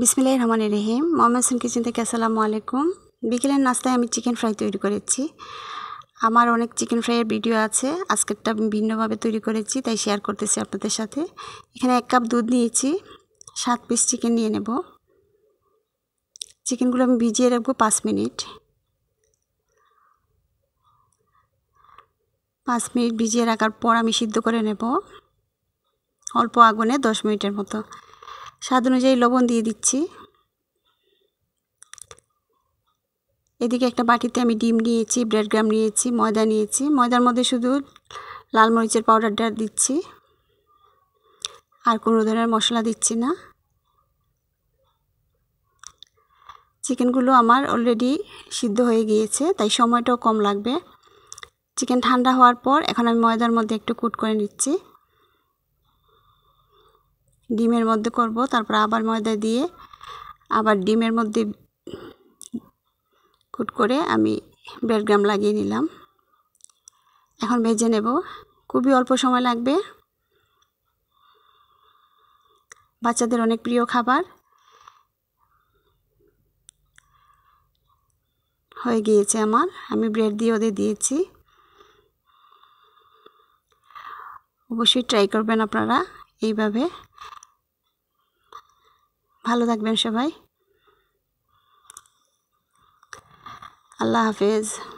বিসমিল্লাহ রহমান রহিম মোহাম্মদ হোসেন কিচেন থেকে আসসালামু আলাইকুম বিকেলের নাস্তায় আমি চিকেন ফ্রাই তৈরি করেছি আমার অনেক চিকেন ফ্রাইয়ের ভিডিও আছে আজকেরটা ভিন্নভাবে তৈরি করেছি তাই শেয়ার করতেছি আপনাদের সাথে এখানে এক কাপ দুধ নিয়েছি সাত পিস চিকেন নিয়ে নেব চিকেনগুলো আমি ভিজিয়ে রাখবো পাঁচ মিনিট পাঁচ মিনিট ভিজিয়ে রাখার পর আমি সিদ্ধ করে নেব অল্প আগুনে দশ মিনিটের মতো স্বাদ অনুযায়ী লবণ দিয়ে দিচ্ছি এদিকে একটা বাটিতে আমি ডিম নিয়েছি ব্রেড গ্রাম নিয়েছি ময়দা নিয়েছি ময়দার মধ্যে শুধু লাল মরিচের পাউডারটা দিচ্ছি আর কোনো ধরনের মশলা দিচ্ছি না চিকেনগুলো আমার অলরেডি সিদ্ধ হয়ে গিয়েছে তাই সময়টাও কম লাগবে চিকেন ঠান্ডা হওয়ার পর এখন আমি ময়দার মধ্যে একটু কুট করে নিচ্ছি ডিমের মধ্যে করব তারপর আবার ময়দা দিয়ে আবার ডিমের মধ্যে কুট করে আমি বেডগ্রাম লাগিয়ে নিলাম এখন ভেজে নেব খুবই অল্প সময় লাগবে বাচ্চাদের অনেক প্রিয় খাবার হয়ে গিয়েছে আমার আমি ব্রেড দিয়ে ওদের দিয়েছি অবশ্যই ট্রাই করবেন আপনারা এইভাবে ভালো থাকবেন সবাই আল্লাহ হাফেজ